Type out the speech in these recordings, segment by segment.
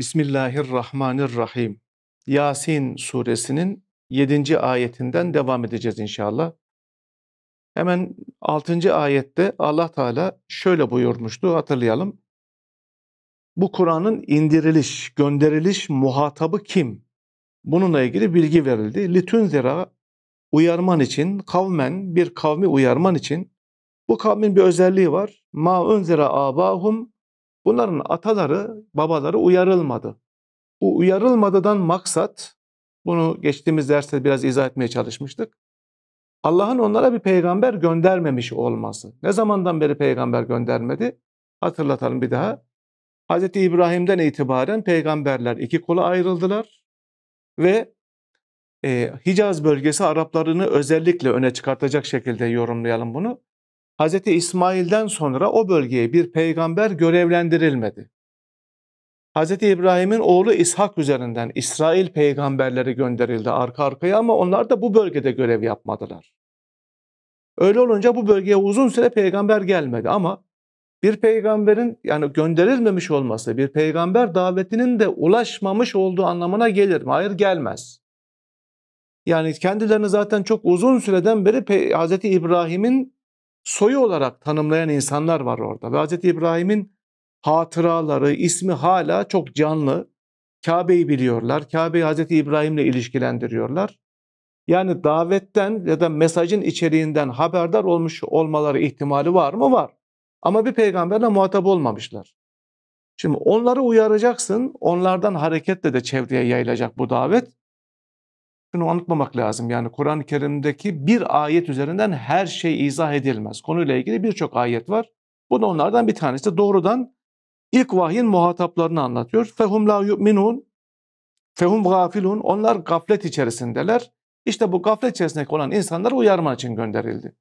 Bismillahirrahmanirrahim. Yasin suresinin 7. ayetinden devam edeceğiz inşallah. Hemen 6. ayette Allah Teala şöyle buyurmuştu hatırlayalım. Bu Kur'an'ın indiriliş, gönderiliş muhatabı kim? Bununla ilgili bilgi verildi. Litün zira uyarman için, kavmen bir kavmi uyarman için bu kavmin bir özelliği var. Ma unzira abahum Bunların ataları, babaları uyarılmadı. Bu uyarılmadıdan maksat, bunu geçtiğimiz derste biraz izah etmeye çalışmıştık. Allah'ın onlara bir peygamber göndermemiş olması. Ne zamandan beri peygamber göndermedi? Hatırlatalım bir daha. Hz. İbrahim'den itibaren peygamberler iki kola ayrıldılar ve e, Hicaz bölgesi Araplarını özellikle öne çıkartacak şekilde yorumlayalım bunu. Hz. İsmail'den sonra o bölgeye bir peygamber görevlendirilmedi. Hz. İbrahim'in oğlu İshak üzerinden İsrail peygamberleri gönderildi arka arkaya ama onlar da bu bölgede görev yapmadılar. Öyle olunca bu bölgeye uzun süre peygamber gelmedi ama bir peygamberin yani gönderilmemiş olması, bir peygamber davetinin de ulaşmamış olduğu anlamına gelir mi? Hayır gelmez. Yani kendilerini zaten çok uzun süreden beri Hz. İbrahim'in soyu olarak tanımlayan insanlar var orada. Ve Hz. İbrahim'in hatıraları, ismi hala çok canlı. Kabe'yi biliyorlar. Kabe'yi Hz. İbrahim'le ilişkilendiriyorlar. Yani davetten ya da mesajın içeriğinden haberdar olmuş olmaları ihtimali var mı? Var. Ama bir peygamberle muhatap olmamışlar. Şimdi onları uyaracaksın, onlardan hareketle de çevreye yayılacak bu davet şunu unutmamak lazım. Yani Kur'an-ı Kerim'deki bir ayet üzerinden her şey izah edilmez. Konuyla ilgili birçok ayet var. Bu da onlardan bir tanesi doğrudan ilk vahyin muhataplarını anlatıyor. Fehum la yu'minun, fehum gafilun. Onlar gaflet içerisindeler. İşte bu gaflet içerisindeki olan insanlar uyarma için gönderildi.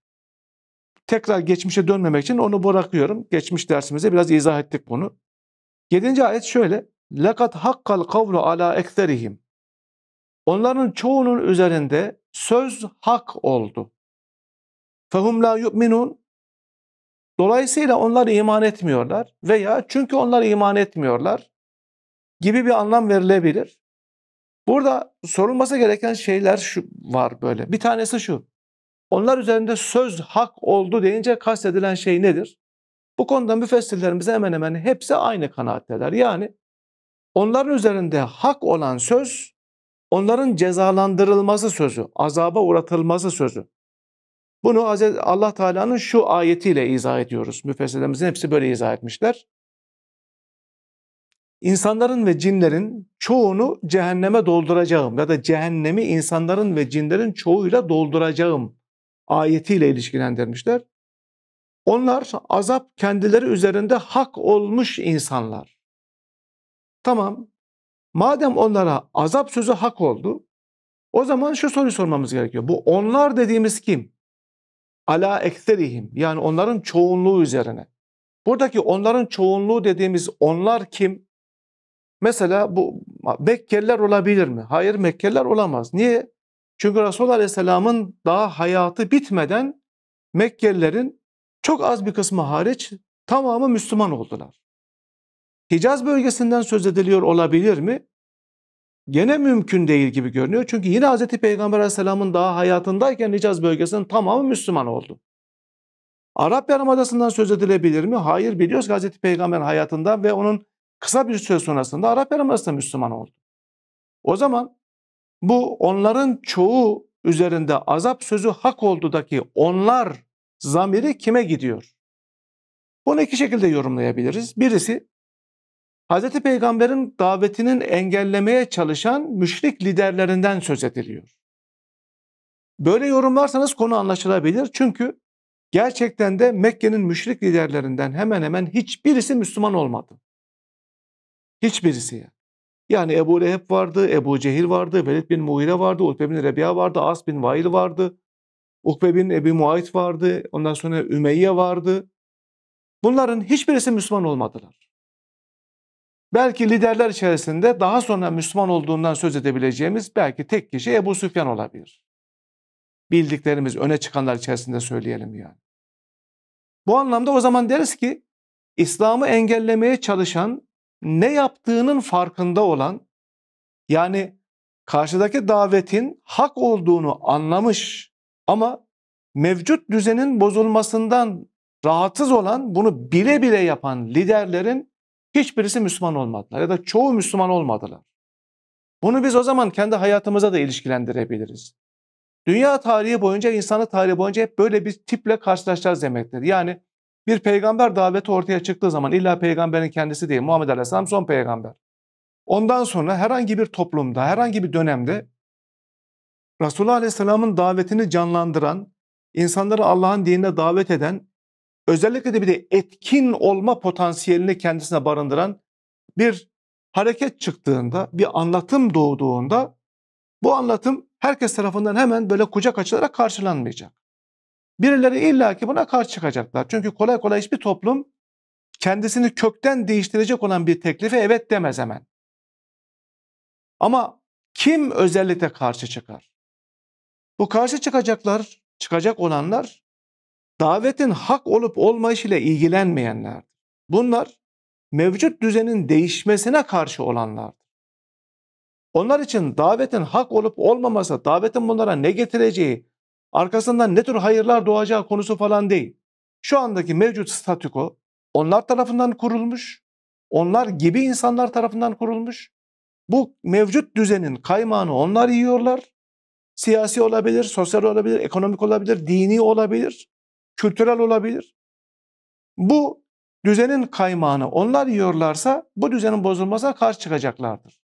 Tekrar geçmişe dönmemek için onu bırakıyorum. Geçmiş dersimize biraz izah ettik bunu. Yedinci ayet şöyle. لَقَدْ hakkal kavlu ala ekserihim. Onların çoğunun üzerinde söz hak oldu. Fehum la yu'minun. Dolayısıyla onlar iman etmiyorlar veya çünkü onlar iman etmiyorlar gibi bir anlam verilebilir. Burada sorulması gereken şeyler şu var böyle. Bir tanesi şu. Onlar üzerinde söz hak oldu deyince kastedilen şey nedir? Bu konuda müfessirlerimize hemen hemen hepsi aynı kanaatteler. Yani onların üzerinde hak olan söz Onların cezalandırılması sözü, azaba uğratılması sözü. Bunu Allah Teala'nın şu ayetiyle izah ediyoruz. Müfessirlerimizin hepsi böyle izah etmişler. İnsanların ve cinlerin çoğunu cehenneme dolduracağım ya da cehennemi insanların ve cinlerin çoğuyla dolduracağım ayetiyle ilişkilendirmişler. Onlar azap kendileri üzerinde hak olmuş insanlar. Tamam Madem onlara azap sözü hak oldu, o zaman şu soruyu sormamız gerekiyor. Bu onlar dediğimiz kim? Ala ekserihim yani onların çoğunluğu üzerine. Buradaki onların çoğunluğu dediğimiz onlar kim? Mesela bu Mekkeliler olabilir mi? Hayır Mekkeliler olamaz. Niye? Çünkü Resulullah Aleyhisselam'ın daha hayatı bitmeden Mekkelilerin çok az bir kısmı hariç tamamı Müslüman oldular. Hicaz bölgesinden söz ediliyor olabilir mi? Gene mümkün değil gibi görünüyor. Çünkü yine Hz. Peygamber Aleyhisselam'ın daha hayatındayken Hicaz bölgesinin tamamı Müslüman oldu. Arap Yarımadası'ndan söz edilebilir mi? Hayır biliyoruz ki Hz. Peygamber hayatında ve onun kısa bir süre sonrasında Arap Yarımadası da Müslüman oldu. O zaman bu onların çoğu üzerinde azap sözü hak oldudaki onlar zamiri kime gidiyor? Bunu iki şekilde yorumlayabiliriz. Birisi Hz. Peygamber'in davetinin engellemeye çalışan müşrik liderlerinden söz ediliyor. Böyle yorumlarsanız konu anlaşılabilir. Çünkü gerçekten de Mekke'nin müşrik liderlerinden hemen hemen hiçbirisi Müslüman olmadı. Hiçbirisi yani. Yani Ebu Leheb vardı, Ebu Cehil vardı, Velid bin Muhire vardı, Utbe bin Rebiya vardı, As bin Vail vardı, Ukbe bin Ebi Muayit vardı, ondan sonra Ümeyye vardı. Bunların hiçbirisi Müslüman olmadılar. Belki liderler içerisinde daha sonra Müslüman olduğundan söz edebileceğimiz belki tek kişi Ebu Süfyan olabilir. Bildiklerimiz öne çıkanlar içerisinde söyleyelim yani. Bu anlamda o zaman deriz ki İslam'ı engellemeye çalışan ne yaptığının farkında olan yani karşıdaki davetin hak olduğunu anlamış ama mevcut düzenin bozulmasından rahatsız olan bunu bile bile yapan liderlerin Hiçbirisi Müslüman olmadılar ya da çoğu Müslüman olmadılar. Bunu biz o zaman kendi hayatımıza da ilişkilendirebiliriz. Dünya tarihi boyunca, insanlık tarihi boyunca hep böyle bir tiple karşılaşacağız demektir. Yani bir peygamber daveti ortaya çıktığı zaman illa peygamberin kendisi değil, Muhammed Aleyhisselam son peygamber. Ondan sonra herhangi bir toplumda, herhangi bir dönemde Resulullah Aleyhisselam'ın davetini canlandıran, insanları Allah'ın dinine davet eden özellikle de bir de etkin olma potansiyelini kendisine barındıran bir hareket çıktığında, bir anlatım doğduğunda bu anlatım herkes tarafından hemen böyle kucak açılarak karşılanmayacak. Birileri illaki buna karşı çıkacaklar. Çünkü kolay kolay hiçbir toplum kendisini kökten değiştirecek olan bir teklife evet demez hemen. Ama kim özellikle karşı çıkar? Bu karşı çıkacaklar, çıkacak olanlar davetin hak olup olmayışıyla ilgilenmeyenler. Bunlar mevcut düzenin değişmesine karşı olanlardır. Onlar için davetin hak olup olmaması, davetin bunlara ne getireceği, arkasından ne tür hayırlar doğacağı konusu falan değil. Şu andaki mevcut statüko onlar tarafından kurulmuş, onlar gibi insanlar tarafından kurulmuş. Bu mevcut düzenin kaymağını onlar yiyorlar. Siyasi olabilir, sosyal olabilir, ekonomik olabilir, dini olabilir kültürel olabilir. Bu düzenin kaymağını onlar yiyorlarsa bu düzenin bozulmasına karşı çıkacaklardır.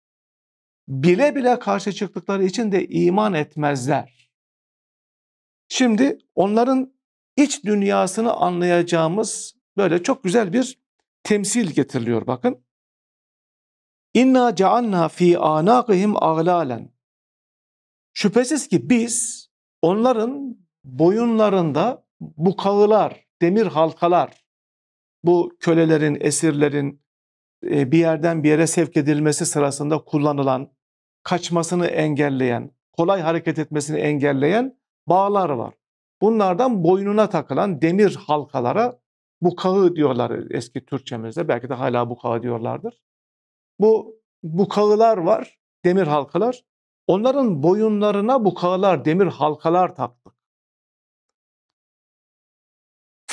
Bile bile karşı çıktıkları için de iman etmezler. Şimdi onların iç dünyasını anlayacağımız böyle çok güzel bir temsil getiriliyor bakın. İnna cealna fi anaqihim aglalen. Şüphesiz ki biz onların boyunlarında bu kağılar, demir halkalar, bu kölelerin, esirlerin e, bir yerden bir yere sevk edilmesi sırasında kullanılan, kaçmasını engelleyen, kolay hareket etmesini engelleyen bağlar var. Bunlardan boynuna takılan demir halkalara bukağı diyorlar eski Türkçemizde. Belki de hala bukağı diyorlardır. Bu bukağılar var, demir halkalar. Onların boyunlarına bukağılar, demir halkalar taktı.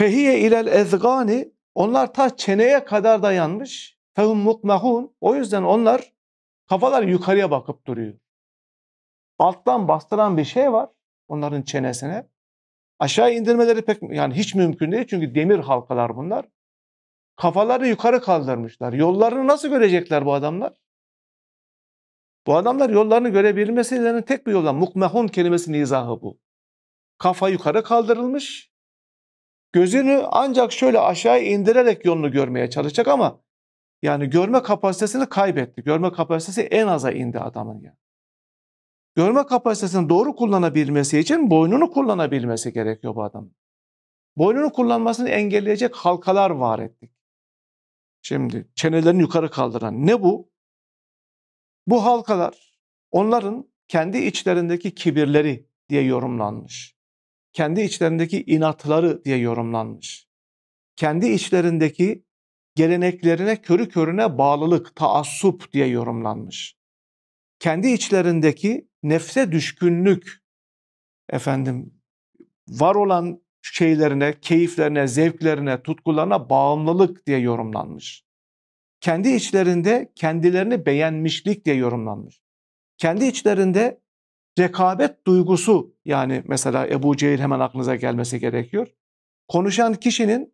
Fehiye ilel ezgani onlar ta çeneye kadar dayanmış. Fehum mukmahun. O yüzden onlar kafalar yukarıya bakıp duruyor. Alttan bastıran bir şey var onların çenesine. Aşağı indirmeleri pek yani hiç mümkün değil çünkü demir halkalar bunlar. Kafaları yukarı kaldırmışlar. Yollarını nasıl görecekler bu adamlar? Bu adamlar yollarını görebilmesilerinin tek bir yolu mukmehun kelimesinin izahı bu. Kafa yukarı kaldırılmış, Gözünü ancak şöyle aşağı indirerek yolunu görmeye çalışacak ama yani görme kapasitesini kaybetti. Görme kapasitesi en aza indi adamın ya. Görme kapasitesini doğru kullanabilmesi için boynunu kullanabilmesi gerekiyor bu adamın. Boynunu kullanmasını engelleyecek halkalar var ettik. Şimdi çenelerini yukarı kaldıran ne bu? Bu halkalar onların kendi içlerindeki kibirleri diye yorumlanmış kendi içlerindeki inatları diye yorumlanmış. Kendi içlerindeki geleneklerine körü körüne bağlılık, taassup diye yorumlanmış. Kendi içlerindeki nefse düşkünlük, efendim var olan şeylerine, keyiflerine, zevklerine, tutkularına bağımlılık diye yorumlanmış. Kendi içlerinde kendilerini beğenmişlik diye yorumlanmış. Kendi içlerinde rekabet duygusu yani mesela Ebu Cehil hemen aklınıza gelmesi gerekiyor. Konuşan kişinin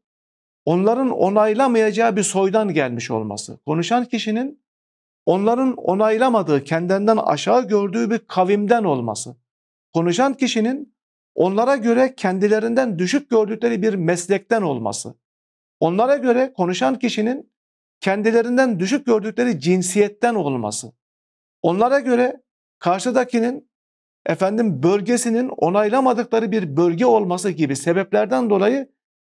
onların onaylamayacağı bir soydan gelmiş olması. Konuşan kişinin onların onaylamadığı, kendinden aşağı gördüğü bir kavimden olması. Konuşan kişinin onlara göre kendilerinden düşük gördükleri bir meslekten olması. Onlara göre konuşan kişinin kendilerinden düşük gördükleri cinsiyetten olması. Onlara göre karşıdakinin efendim bölgesinin onaylamadıkları bir bölge olması gibi sebeplerden dolayı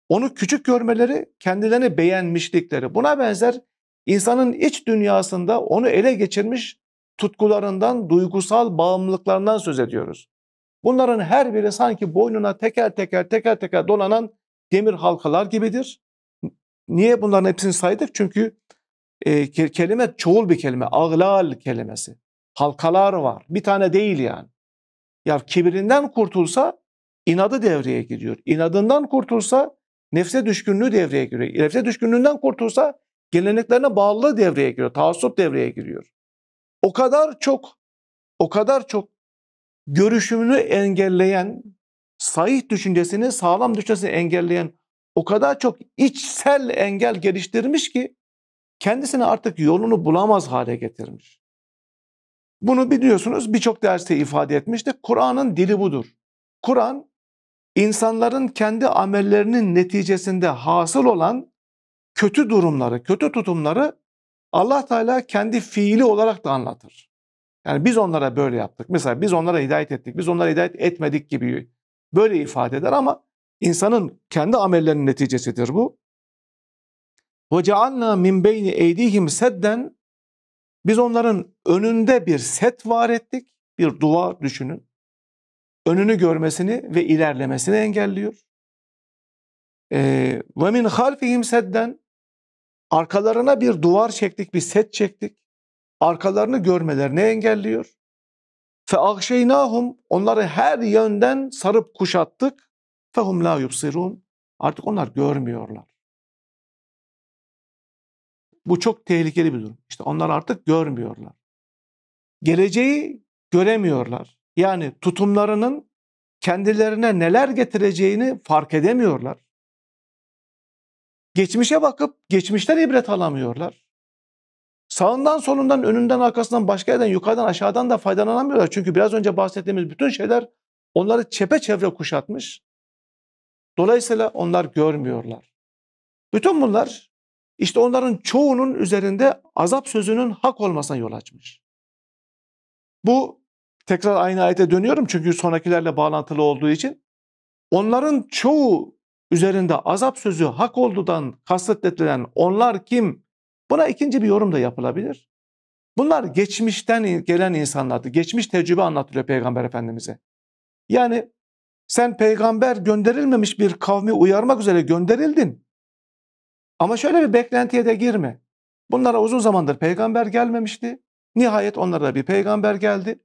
onu küçük görmeleri, kendilerini beğenmişlikleri. Buna benzer insanın iç dünyasında onu ele geçirmiş tutkularından, duygusal bağımlılıklarından söz ediyoruz. Bunların her biri sanki boynuna teker teker teker teker dolanan demir halkalar gibidir. Niye bunların hepsini saydık? Çünkü e, kelime çoğul bir kelime. Ağlal kelimesi. Halkalar var. Bir tane değil yani. Ya kibirinden kurtulsa inadı devreye giriyor. İnadından kurtulsa nefse düşkünlüğü devreye giriyor. Nefse düşkünlüğünden kurtulsa geleneklerine bağlılığı devreye giriyor. Taassup devreye giriyor. O kadar çok, o kadar çok görüşümünü engelleyen, sahih düşüncesini, sağlam düşüncesini engelleyen o kadar çok içsel engel geliştirmiş ki kendisini artık yolunu bulamaz hale getirmiş. Bunu biliyorsunuz birçok derste ifade etmişti. Kur'an'ın dili budur. Kur'an insanların kendi amellerinin neticesinde hasıl olan kötü durumları, kötü tutumları Allah Teala kendi fiili olarak da anlatır. Yani biz onlara böyle yaptık. Mesela biz onlara hidayet ettik, biz onlara hidayet etmedik gibi böyle ifade eder ama insanın kendi amellerinin neticesidir bu. وَجَعَلْنَا مِنْ بَيْنِ اَيْدِيهِمْ سَدَّنْ biz onların önünde bir set var ettik, bir duvar düşünün. Önünü görmesini ve ilerlemesini engelliyor. Ee, ve min halfihim sedden arkalarına bir duvar çektik, bir set çektik. Arkalarını görmelerini engelliyor. Fe ahşeynahum onları her yönden sarıp kuşattık. Fehum la yubsirun. Artık onlar görmüyorlar. Bu çok tehlikeli bir durum. İşte onlar artık görmüyorlar. Geleceği göremiyorlar. Yani tutumlarının kendilerine neler getireceğini fark edemiyorlar. Geçmişe bakıp geçmişten ibret alamıyorlar. Sağından solundan önünden arkasından başka yerden yukarıdan aşağıdan da faydalanamıyorlar. Çünkü biraz önce bahsettiğimiz bütün şeyler onları çepeçevre kuşatmış. Dolayısıyla onlar görmüyorlar. Bütün bunlar işte onların çoğunun üzerinde azap sözünün hak olmasına yol açmış. Bu tekrar aynı ayete dönüyorum çünkü sonrakilerle bağlantılı olduğu için. Onların çoğu üzerinde azap sözü hak olduğundan kastettilen onlar kim? Buna ikinci bir yorum da yapılabilir. Bunlar geçmişten gelen insanlardı. Geçmiş tecrübe anlatılıyor Peygamber Efendimiz'e. Yani sen peygamber gönderilmemiş bir kavmi uyarmak üzere gönderildin. Ama şöyle bir beklentiye de girme. Bunlara uzun zamandır peygamber gelmemişti. Nihayet onlara bir peygamber geldi.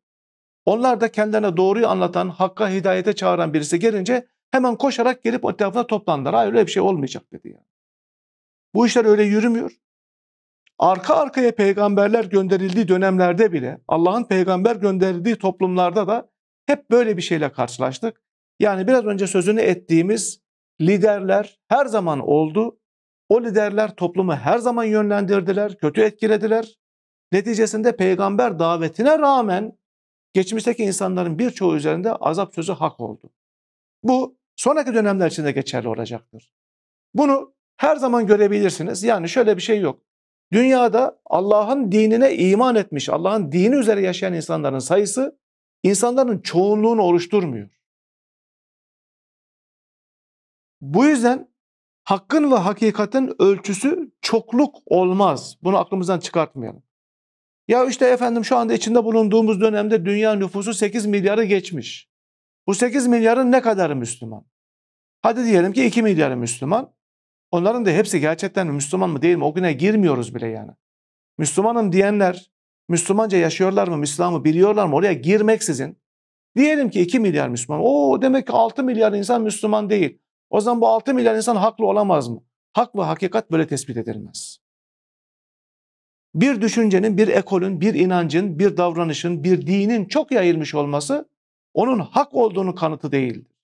Onlar da kendilerine doğruyu anlatan, hakka hidayete çağıran birisi gelince hemen koşarak gelip o tarafına toplandılar. Hayır öyle bir şey olmayacak dedi yani. Bu işler öyle yürümüyor. Arka arkaya peygamberler gönderildiği dönemlerde bile Allah'ın peygamber gönderdiği toplumlarda da hep böyle bir şeyle karşılaştık. Yani biraz önce sözünü ettiğimiz liderler her zaman oldu o liderler toplumu her zaman yönlendirdiler, kötü etkilediler. Neticesinde peygamber davetine rağmen geçmişteki insanların birçoğu üzerinde azap sözü hak oldu. Bu sonraki dönemler içinde geçerli olacaktır. Bunu her zaman görebilirsiniz. Yani şöyle bir şey yok. Dünyada Allah'ın dinine iman etmiş, Allah'ın dini üzere yaşayan insanların sayısı insanların çoğunluğunu oluşturmuyor. Bu yüzden Hakkın ve hakikatin ölçüsü çokluk olmaz. Bunu aklımızdan çıkartmayalım. Ya işte efendim şu anda içinde bulunduğumuz dönemde dünya nüfusu 8 milyarı geçmiş. Bu 8 milyarın ne kadarı Müslüman? Hadi diyelim ki 2 milyarı Müslüman. Onların da hepsi gerçekten Müslüman mı değil mi? O güne girmiyoruz bile yani. Müslümanım diyenler Müslümanca yaşıyorlar mı, İslam'ı biliyorlar mı? Oraya girmeksizin. Diyelim ki 2 milyar Müslüman. O demek ki 6 milyar insan Müslüman değil. O zaman bu 6 milyar insan haklı olamaz mı? Hak ve hakikat böyle tespit edilmez. Bir düşüncenin, bir ekolün, bir inancın, bir davranışın, bir dinin çok yayılmış olması onun hak olduğunu kanıtı değildir.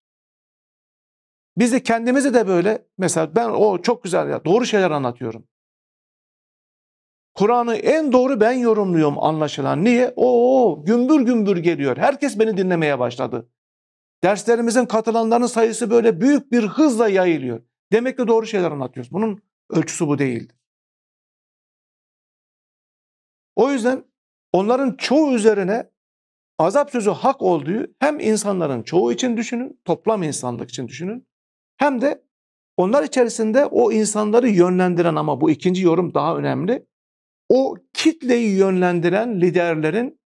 Biz de kendimizi de böyle mesela ben o çok güzel ya doğru şeyler anlatıyorum. Kur'an'ı en doğru ben yorumluyorum anlaşılan. Niye? Oo gümbür gümbür geliyor. Herkes beni dinlemeye başladı. Derslerimizin katılanların sayısı böyle büyük bir hızla yayılıyor. Demek ki doğru şeyler anlatıyoruz. Bunun ölçüsü bu değildir. O yüzden onların çoğu üzerine azap sözü hak olduğu hem insanların çoğu için düşünün, toplam insanlık için düşünün. Hem de onlar içerisinde o insanları yönlendiren ama bu ikinci yorum daha önemli. O kitleyi yönlendiren liderlerin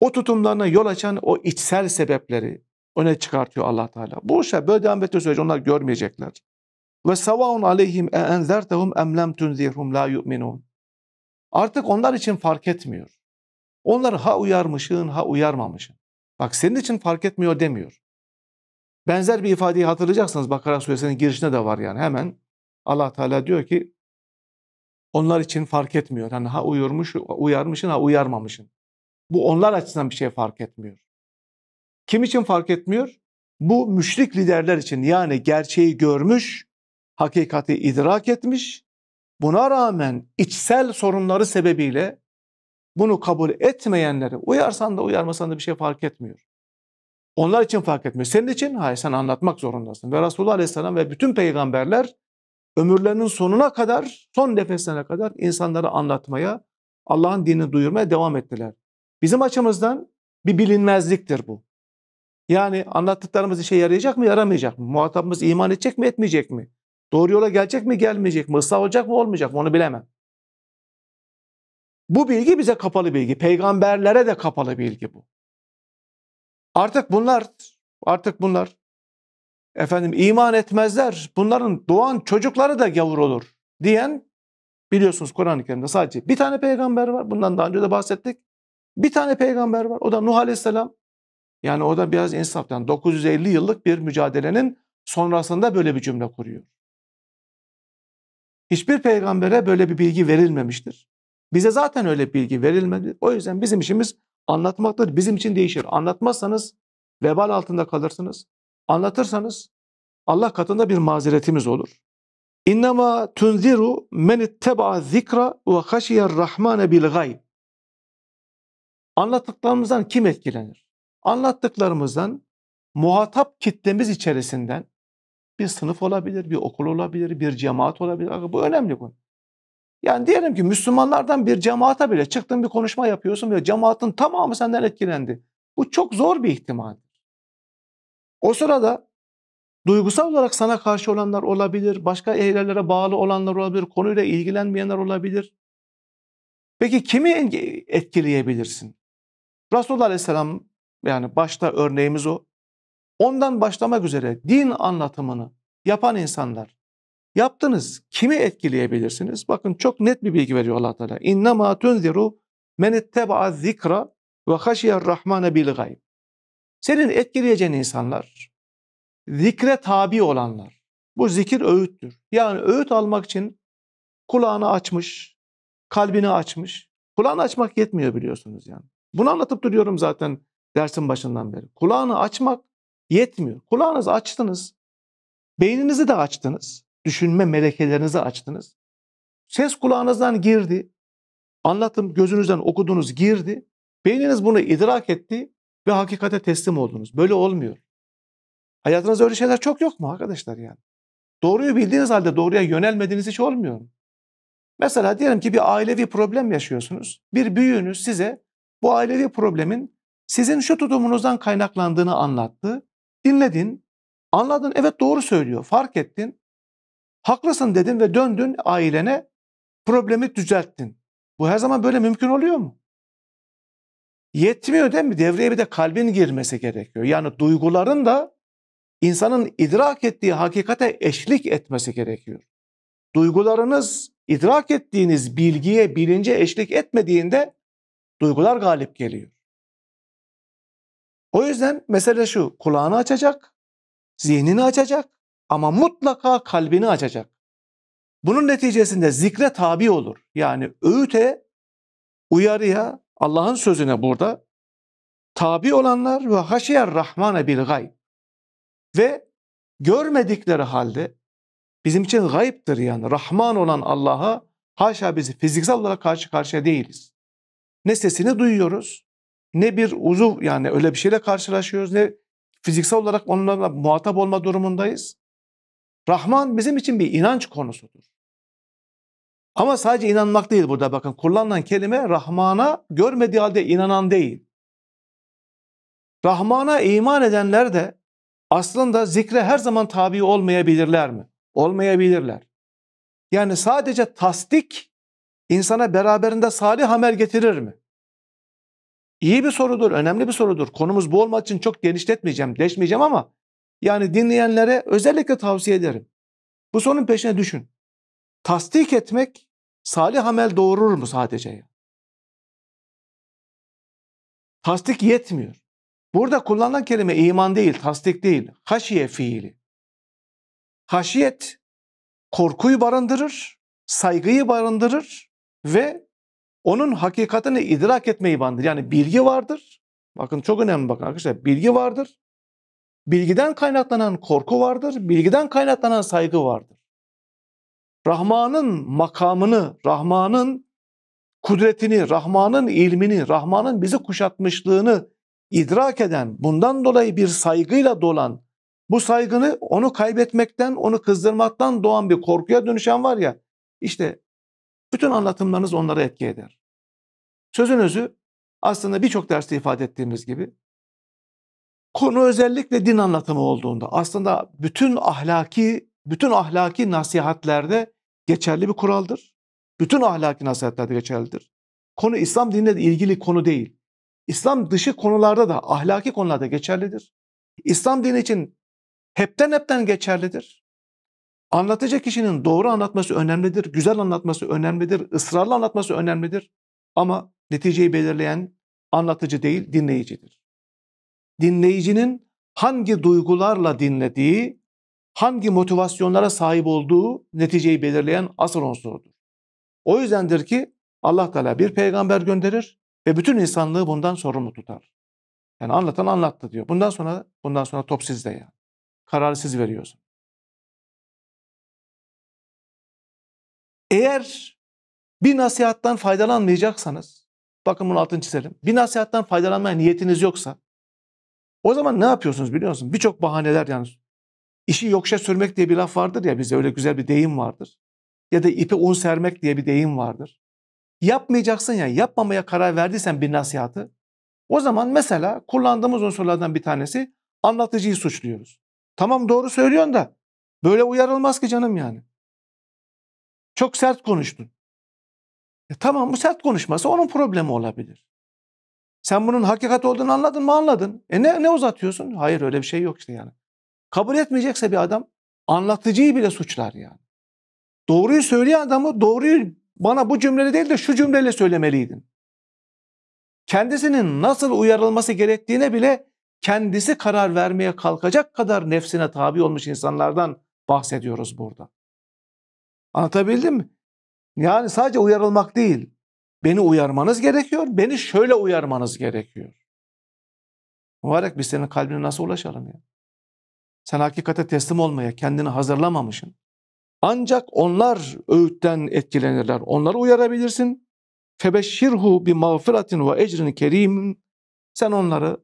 o tutumlarına yol açan o içsel sebepleri, öne çıkartıyor allah Teala. Bu işe böyle devam ettiği sürece onlar görmeyecekler. Ve savaun aleyhim e enzertehum em lem tunzirhum la yu'minun. Artık onlar için fark etmiyor. Onları ha uyarmışın ha uyarmamışın. Bak senin için fark etmiyor demiyor. Benzer bir ifadeyi hatırlayacaksınız Bakara suresinin girişinde de var yani hemen. allah Teala diyor ki onlar için fark etmiyor. Yani ha uyurmuş, uyarmışın ha uyarmamışın. Bu onlar açısından bir şey fark etmiyor. Kim için fark etmiyor? Bu müşrik liderler için yani gerçeği görmüş, hakikati idrak etmiş, buna rağmen içsel sorunları sebebiyle bunu kabul etmeyenlere uyarsan da uyarmasan da bir şey fark etmiyor. Onlar için fark etmiyor. Senin için hayır sen anlatmak zorundasın. Ve Resulullah Aleyhisselam ve bütün peygamberler ömürlerinin sonuna kadar, son nefeslerine kadar insanlara anlatmaya, Allah'ın dinini duyurmaya devam ettiler. Bizim açımızdan bir bilinmezliktir bu. Yani anlattıklarımız işe yarayacak mı, yaramayacak mı? Muhatabımız iman edecek mi, etmeyecek mi? Doğru yola gelecek mi, gelmeyecek mi? Islah olacak mı, olmayacak mı? Onu bilemem. Bu bilgi bize kapalı bilgi. Peygamberlere de kapalı bilgi bu. Artık bunlar, artık bunlar efendim iman etmezler. Bunların doğan çocukları da gavur olur diyen biliyorsunuz Kur'an-ı Kerim'de sadece bir tane peygamber var. Bundan daha önce de bahsettik. Bir tane peygamber var. O da Nuh Aleyhisselam. Yani o da biraz insaf. Yani 950 yıllık bir mücadelenin sonrasında böyle bir cümle kuruyor. Hiçbir peygambere böyle bir bilgi verilmemiştir. Bize zaten öyle bir bilgi verilmedi. O yüzden bizim işimiz anlatmaktır. Bizim için değişir. Anlatmazsanız vebal altında kalırsınız. Anlatırsanız Allah katında bir mazeretimiz olur. İnnemâ tunziru men ittebaa zikra ve haşiyer rahmane bil gayb. Anlattıklarımızdan kim etkilenir? Anlattıklarımızdan muhatap kitlemiz içerisinden bir sınıf olabilir, bir okul olabilir, bir cemaat olabilir. Bu önemli konu. Yani diyelim ki Müslümanlardan bir cemaata bile çıktın bir konuşma yapıyorsun ve cemaatin tamamı senden etkilendi. Bu çok zor bir ihtimaldir. O sırada duygusal olarak sana karşı olanlar olabilir, başka eylemlere bağlı olanlar olabilir, konuyla ilgilenmeyenler olabilir. Peki kimi etkileyebilirsin? Resulullah Aleyhisselam yani başta örneğimiz o. Ondan başlamak üzere din anlatımını yapan insanlar yaptınız. Kimi etkileyebilirsiniz? Bakın çok net bir bilgi veriyor Allah Teala. İnne ma tunziru men ittaba zikra ve haşiyar rahmane bil gayb. Senin etkileyeceğin insanlar zikre tabi olanlar. Bu zikir öğüttür. Yani öğüt almak için kulağını açmış, kalbini açmış. Kulağını açmak yetmiyor biliyorsunuz yani. Bunu anlatıp duruyorum zaten dersin başından beri. Kulağını açmak yetmiyor. Kulağınızı açtınız. Beyninizi de açtınız. Düşünme melekelerinizi açtınız. Ses kulağınızdan girdi. anlattım gözünüzden okudunuz girdi. Beyniniz bunu idrak etti ve hakikate teslim oldunuz. Böyle olmuyor. Hayatınızda öyle şeyler çok yok mu arkadaşlar yani? Doğruyu bildiğiniz halde doğruya yönelmediğiniz hiç olmuyor mu? Mesela diyelim ki bir ailevi problem yaşıyorsunuz. Bir büyüğünüz size bu ailevi problemin sizin şu tutumunuzdan kaynaklandığını anlattı. Dinledin, anladın evet doğru söylüyor, fark ettin. Haklısın dedin ve döndün ailene problemi düzelttin. Bu her zaman böyle mümkün oluyor mu? Yetmiyor değil mi? Devreye bir de kalbin girmesi gerekiyor. Yani duyguların da insanın idrak ettiği hakikate eşlik etmesi gerekiyor. Duygularınız idrak ettiğiniz bilgiye, bilince eşlik etmediğinde duygular galip geliyor. O yüzden mesele şu kulağını açacak, zihnini açacak ama mutlaka kalbini açacak. Bunun neticesinde zikre tabi olur. Yani öğüte, uyarıya, Allah'ın sözüne burada tabi olanlar ve haşiyer rahmane bil gayb ve görmedikleri halde bizim için gayiptir yani Rahman olan Allah'a haşa bizi fiziksel olarak karşı karşıya değiliz. Ne sesini duyuyoruz ne bir uzuv yani öyle bir şeyle karşılaşıyoruz ne fiziksel olarak onlarla muhatap olma durumundayız. Rahman bizim için bir inanç konusudur. Ama sadece inanmak değil burada bakın kullanılan kelime Rahman'a görmediği halde inanan değil. Rahman'a iman edenler de aslında zikre her zaman tabi olmayabilirler mi? Olmayabilirler. Yani sadece tasdik insana beraberinde salih amel getirir mi? İyi bir sorudur, önemli bir sorudur. Konumuz bu olmak için çok genişletmeyeceğim, deşmeyeceğim ama yani dinleyenlere özellikle tavsiye ederim. Bu sorunun peşine düşün. Tasdik etmek salih amel doğurur mu sadece? Tasdik yetmiyor. Burada kullanılan kelime iman değil, tasdik değil. Haşiye fiili. Haşiyet korkuyu barındırır, saygıyı barındırır ve onun hakikatini idrak etme ibandır. Yani bilgi vardır. Bakın çok önemli bakın arkadaşlar. Bilgi vardır. Bilgiden kaynaklanan korku vardır. Bilgiden kaynaklanan saygı vardır. Rahman'ın makamını, Rahman'ın kudretini, Rahman'ın ilmini, Rahman'ın bizi kuşatmışlığını idrak eden, bundan dolayı bir saygıyla dolan, bu saygını onu kaybetmekten, onu kızdırmaktan doğan bir korkuya dönüşen var ya, işte bütün anlatımlarınız onlara etki eder. Sözün özü aslında birçok derste ifade ettiğimiz gibi konu özellikle din anlatımı olduğunda aslında bütün ahlaki bütün ahlaki nasihatlerde geçerli bir kuraldır. Bütün ahlaki nasihatlerde geçerlidir. Konu İslam dinine ilgili konu değil. İslam dışı konularda da ahlaki konularda geçerlidir. İslam dini için hepten hepten geçerlidir. Anlatacak kişinin doğru anlatması önemlidir, güzel anlatması önemlidir, ısrarlı anlatması önemlidir. Ama neticeyi belirleyen anlatıcı değil, dinleyicidir. Dinleyicinin hangi duygularla dinlediği, hangi motivasyonlara sahip olduğu neticeyi belirleyen asıl unsurdur. O yüzdendir ki Allah Teala bir peygamber gönderir ve bütün insanlığı bundan sorumlu tutar. Yani anlatan anlattı diyor. Bundan sonra bundan sonra top sizde ya. Yani. Kararı siz veriyorsun. Eğer bir nasihattan faydalanmayacaksanız, bakın bunun altını çizelim. Bir nasihattan faydalanmaya niyetiniz yoksa, o zaman ne yapıyorsunuz biliyor musunuz? Birçok bahaneler yani. İşi yokşa sürmek diye bir laf vardır ya bize öyle güzel bir deyim vardır. Ya da ipi un sermek diye bir deyim vardır. Yapmayacaksın ya, yapmamaya karar verdiysen bir nasihatı. O zaman mesela kullandığımız unsurlardan bir tanesi anlatıcıyı suçluyoruz. Tamam doğru söylüyorsun da böyle uyarılmaz ki canım yani. Çok sert konuştun. E tamam bu sert konuşması onun problemi olabilir. Sen bunun hakikat olduğunu anladın mı anladın. E ne, ne uzatıyorsun? Hayır öyle bir şey yok işte yani. Kabul etmeyecekse bir adam anlatıcıyı bile suçlar yani. Doğruyu söyleyen adamı doğruyu bana bu cümleyle değil de şu cümleyle söylemeliydin. Kendisinin nasıl uyarılması gerektiğine bile kendisi karar vermeye kalkacak kadar nefsine tabi olmuş insanlardan bahsediyoruz burada. Anlatabildim mi? Yani sadece uyarılmak değil. Beni uyarmanız gerekiyor. Beni şöyle uyarmanız gerekiyor. Mübarek biz senin kalbine nasıl ulaşalım ya? Sen hakikate teslim olmaya kendini hazırlamamışsın. Ancak onlar öğütten etkilenirler. Onları uyarabilirsin. Febeşşirhu bi mağfiratin ve ecrin kerim. Sen onları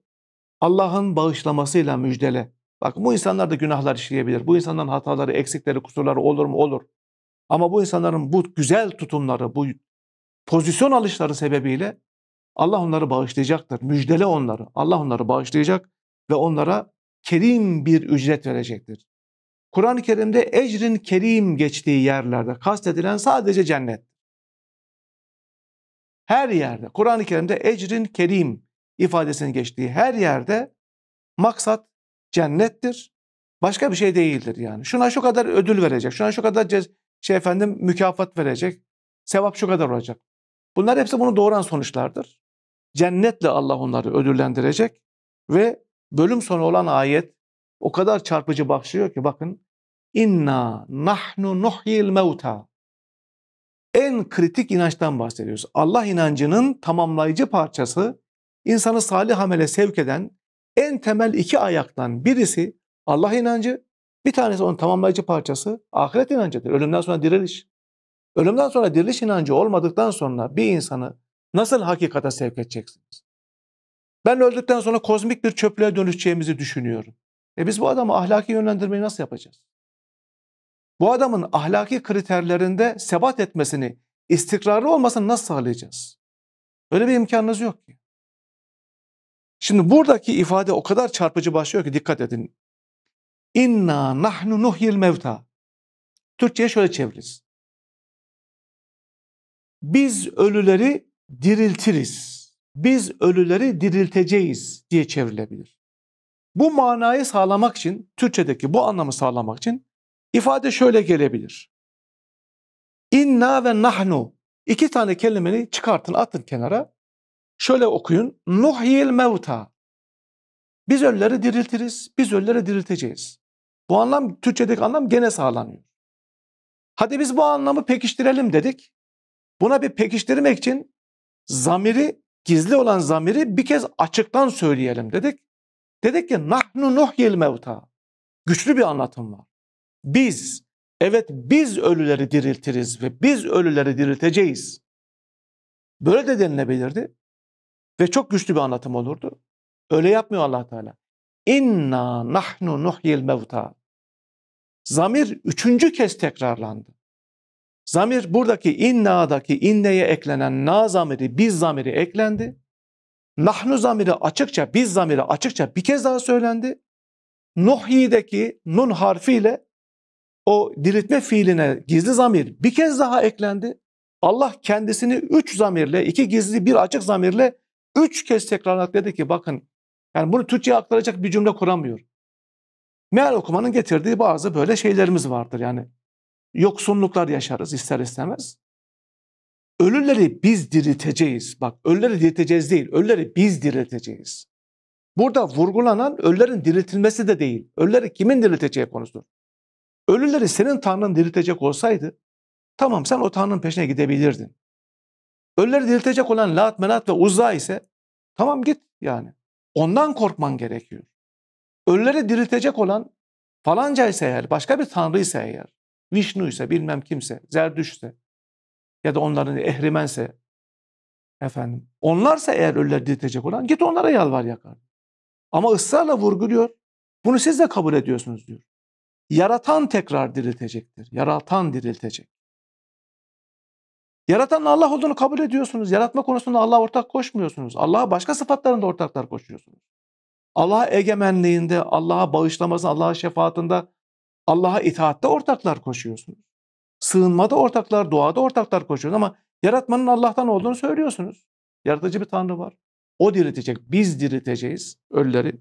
Allah'ın bağışlamasıyla müjdele. Bak bu insanlar da günahlar işleyebilir. Bu insanların hataları, eksikleri, kusurları olur mu? Olur. Ama bu insanların bu güzel tutumları, bu pozisyon alışları sebebiyle Allah onları bağışlayacaktır. Müjdele onları. Allah onları bağışlayacak ve onlara kerim bir ücret verecektir. Kur'an-ı Kerim'de ecrin kerim geçtiği yerlerde kastedilen sadece cennet. Her yerde Kur'an-ı Kerim'de ecrin kerim ifadesinin geçtiği her yerde maksat cennettir. Başka bir şey değildir yani. Şuna şu kadar ödül verecek, şuna şu kadar şey efendim mükafat verecek, sevap şu kadar olacak. Bunlar hepsi bunu doğuran sonuçlardır. Cennetle Allah onları ödüllendirecek ve bölüm sonu olan ayet o kadar çarpıcı başlıyor ki bakın inna nahnu nuhyil mevta en kritik inançtan bahsediyoruz. Allah inancının tamamlayıcı parçası insanı salih amele sevk eden en temel iki ayaktan birisi Allah inancı, bir tanesi onun tamamlayıcı parçası ahiret inancıdır. Ölümden sonra diriliş. Ölümden sonra diriliş inancı olmadıktan sonra bir insanı nasıl hakikate sevk edeceksiniz? Ben öldükten sonra kozmik bir çöplüğe dönüşeceğimizi düşünüyorum. E biz bu adamı ahlaki yönlendirmeyi nasıl yapacağız? Bu adamın ahlaki kriterlerinde sebat etmesini, istikrarlı olmasını nasıl sağlayacağız? Öyle bir imkanınız yok ki. Şimdi buradaki ifade o kadar çarpıcı başlıyor ki dikkat edin. İnna nahnu nuhyil mevta. Türkçe'ye şöyle çeviririz. Biz ölüleri diriltiriz. Biz ölüleri dirilteceğiz diye çevrilebilir. Bu manayı sağlamak için, Türkçedeki bu anlamı sağlamak için ifade şöyle gelebilir. İnna ve nahnu iki tane kelimeni çıkartın atın kenara. Şöyle okuyun. Nuhyil mevta. Biz ölüleri diriltiriz, biz ölüleri dirilteceğiz. Bu anlam Türkçedeki anlam gene sağlanıyor. Hadi biz bu anlamı pekiştirelim dedik. Buna bir pekiştirmek için zamiri gizli olan zamiri bir kez açıktan söyleyelim dedik. Dedik ki nahnu nuhyil mevta. Güçlü bir anlatım var. Biz, evet biz ölüleri diriltiriz ve biz ölüleri dirilteceğiz. Böyle de denilebilirdi. Ve çok güçlü bir anlatım olurdu. Öyle yapmıyor allah Teala. İnna nahnu nuhyil mevta zamir üçüncü kez tekrarlandı. Zamir buradaki inna'daki inneye eklenen na zamiri biz zamiri eklendi. Nahnu zamiri açıkça biz zamiri açıkça bir kez daha söylendi. Nuhyi'deki nun harfiyle o diriltme fiiline gizli zamir bir kez daha eklendi. Allah kendisini üç zamirle, iki gizli bir açık zamirle üç kez tekrarladı dedi ki bakın yani bunu Türkçe'ye aktaracak bir cümle kuramıyor. Meal okumanın getirdiği bazı böyle şeylerimiz vardır yani. Yoksunluklar yaşarız ister istemez. Ölüleri biz dirilteceğiz. Bak ölüleri dirilteceğiz değil, ölüleri biz dirilteceğiz. Burada vurgulanan ölülerin diriltilmesi de değil. Ölüleri kimin dirilteceği konusudur. Ölüleri senin Tanrın diriltecek olsaydı tamam sen o Tanrı'nın peşine gidebilirdin. Ölüleri diriltecek olan Lat, Menat ve Uzza ise tamam git yani. Ondan korkman gerekiyor. Ölüleri diriltecek olan falanca ise eğer, başka bir tanrı ise eğer, Vişnu ise bilmem kimse, Zerdüş'se ya da onların ehrimense efendim, onlarsa eğer ölüleri diriltecek olan git onlara yalvar yakar. Ama ısrarla vurguluyor. Bunu siz de kabul ediyorsunuz diyor. Yaratan tekrar diriltecektir. Yaratan diriltecek. Yaratan Allah olduğunu kabul ediyorsunuz. Yaratma konusunda Allah'a ortak koşmuyorsunuz. Allah'a başka sıfatlarında ortaklar koşuyorsunuz. Allah'a egemenliğinde, Allah'a bağışlamasında, Allah'a şefaatinde, Allah'a itaatte ortaklar koşuyorsunuz. Sığınmada ortaklar, duada ortaklar koşuyorsunuz ama yaratmanın Allah'tan olduğunu söylüyorsunuz. Yaratıcı bir Tanrı var. O diriltecek, biz dirilteceğiz ölüleri.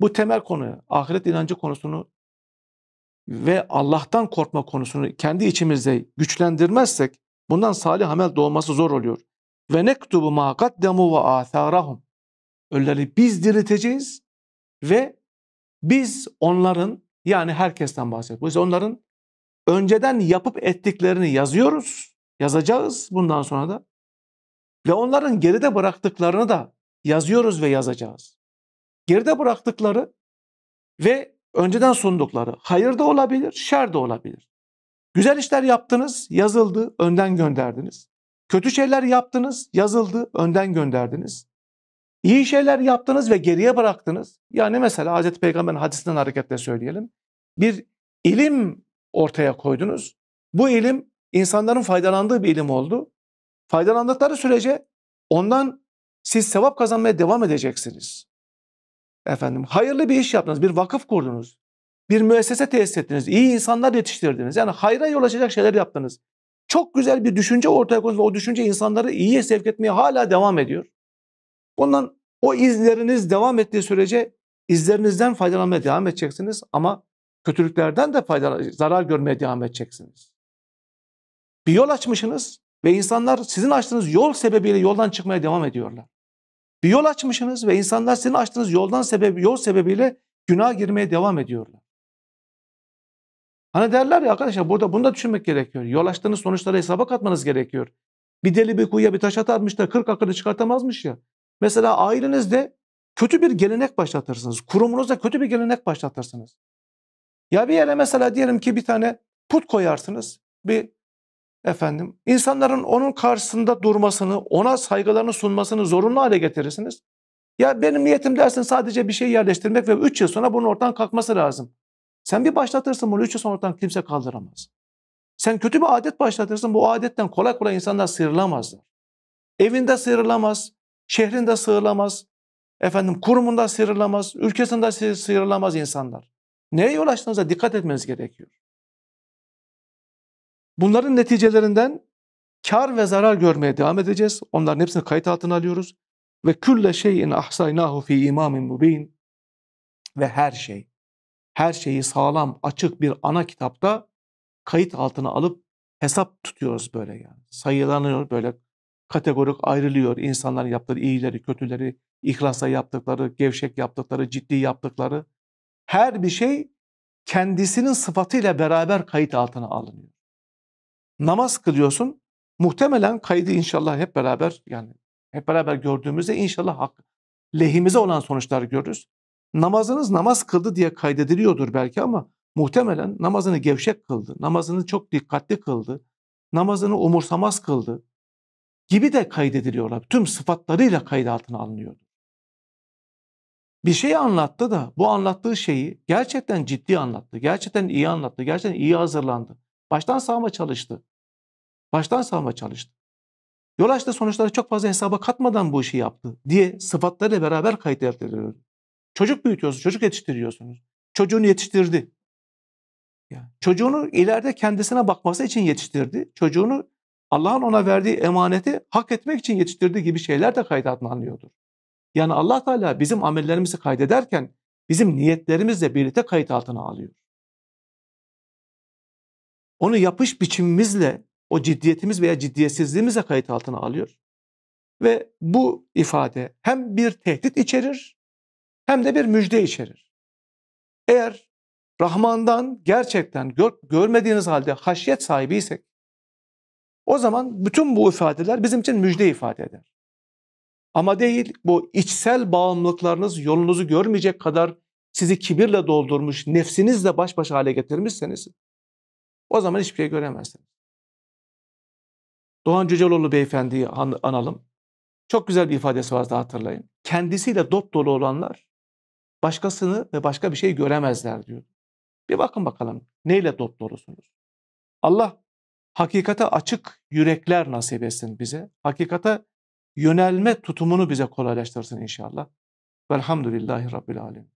Bu temel konu, ahiret inancı konusunu ve Allah'tan korkma konusunu kendi içimizde güçlendirmezsek bundan salih amel doğması zor oluyor. Ve nektubu ma kaddemu ve atharahum. Ölüleri biz dirilteceğiz ve biz onların yani herkesten bahsediyoruz. onların önceden yapıp ettiklerini yazıyoruz. Yazacağız bundan sonra da. Ve onların geride bıraktıklarını da yazıyoruz ve yazacağız. Geride bıraktıkları ve önceden sundukları hayır da olabilir, şer de olabilir. Güzel işler yaptınız, yazıldı, önden gönderdiniz. Kötü şeyler yaptınız, yazıldı, önden gönderdiniz. İyi şeyler yaptınız ve geriye bıraktınız. Yani mesela Hazreti Peygamber'in hadisinden hareketle söyleyelim. Bir ilim ortaya koydunuz. Bu ilim insanların faydalandığı bir ilim oldu. Faydalandıkları sürece ondan siz sevap kazanmaya devam edeceksiniz. Efendim hayırlı bir iş yaptınız, bir vakıf kurdunuz, bir müessese tesis ettiniz, iyi insanlar yetiştirdiniz. Yani hayra yol açacak şeyler yaptınız. Çok güzel bir düşünce ortaya koydunuz ve o düşünce insanları iyiye sevk etmeye hala devam ediyor. Ondan o izleriniz devam ettiği sürece izlerinizden faydalanmaya devam edeceksiniz ama kötülüklerden de zarar görmeye devam edeceksiniz. Bir yol açmışsınız ve insanlar sizin açtığınız yol sebebiyle yoldan çıkmaya devam ediyorlar. Bir yol açmışsınız ve insanlar sizin açtığınız yoldan sebebi yol sebebiyle günah girmeye devam ediyorlar. Hani derler ya arkadaşlar burada bunu da düşünmek gerekiyor. Yol açtığınız sonuçları hesaba katmanız gerekiyor. Bir deli bir kuyuya bir taş atarmış da 40 akını çıkartamazmış ya. Mesela ailenizde kötü bir gelenek başlatırsınız. Kurumunuzda kötü bir gelenek başlatırsınız. Ya bir yere mesela diyelim ki bir tane put koyarsınız. Bir efendim insanların onun karşısında durmasını, ona saygılarını sunmasını zorunlu hale getirirsiniz. Ya benim niyetim dersin sadece bir şey yerleştirmek ve 3 yıl sonra bunun ortadan kalkması lazım. Sen bir başlatırsın bunu 3 yıl sonra ortadan kimse kaldıramaz. Sen kötü bir adet başlatırsın bu adetten kolay kolay insanlar sıyrılamazlar. Evinde sıyrılamaz, şehrinde sığırlamaz, efendim kurumunda sıyrılamaz, ülkesinde sıyrılamaz insanlar. Neye yol açtığınıza dikkat etmeniz gerekiyor. Bunların neticelerinden kar ve zarar görmeye devam edeceğiz. Onların hepsini kayıt altına alıyoruz. Ve külle şeyin ahsaynahu fi imamin mubin. Ve her şey, her şeyi sağlam, açık bir ana kitapta kayıt altına alıp hesap tutuyoruz böyle yani. Sayılanıyor böyle kategorik ayrılıyor. İnsanların yaptığı iyileri, kötüleri, ihlasla yaptıkları, gevşek yaptıkları, ciddi yaptıkları. Her bir şey kendisinin sıfatıyla beraber kayıt altına alınıyor. Namaz kılıyorsun, muhtemelen kaydı inşallah hep beraber yani hep beraber gördüğümüzde inşallah hak, lehimize olan sonuçları görürüz. Namazınız namaz kıldı diye kaydediliyordur belki ama muhtemelen namazını gevşek kıldı, namazını çok dikkatli kıldı, namazını umursamaz kıldı, gibi de kaydediliyorlar. Tüm sıfatlarıyla kayıt altına alınıyordu. Bir şey anlattı da bu anlattığı şeyi gerçekten ciddi anlattı. Gerçekten iyi anlattı. Gerçekten iyi hazırlandı. Baştan sağma çalıştı. Baştan sağma çalıştı. Yol açtı sonuçları çok fazla hesaba katmadan bu işi yaptı diye sıfatlarıyla beraber kayıt ediliyor. Çocuk büyütüyorsunuz, çocuk yetiştiriyorsunuz. Çocuğunu yetiştirdi. Yani çocuğunu ileride kendisine bakması için yetiştirdi. Çocuğunu Allah'ın ona verdiği emaneti hak etmek için yetiştirdiği gibi şeyler de kayda alınıyordur. Yani Allah Teala bizim amellerimizi kaydederken bizim niyetlerimizle birlikte kayıt altına alıyor. Onu yapış biçimimizle o ciddiyetimiz veya ciddiyetsizliğimizle kayıt altına alıyor. Ve bu ifade hem bir tehdit içerir hem de bir müjde içerir. Eğer Rahman'dan gerçekten gör, görmediğiniz halde haşyet sahibiysek, o zaman bütün bu ifadeler bizim için müjde ifade eder. Ama değil bu içsel bağımlılıklarınız yolunuzu görmeyecek kadar sizi kibirle doldurmuş, nefsinizle baş başa hale getirmişseniz o zaman hiçbir şey göremezsiniz. Doğan Cüceloğlu beyefendiyi analım. Çok güzel bir ifadesi vardı hatırlayın. Kendisiyle dop dolu olanlar başkasını ve başka bir şey göremezler diyor. Bir bakın bakalım neyle dop dolusunuz? Allah hakikate açık yürekler nasip etsin bize. Hakikate yönelme tutumunu bize kolaylaştırsın inşallah. Velhamdülillahi Rabbil Alemin.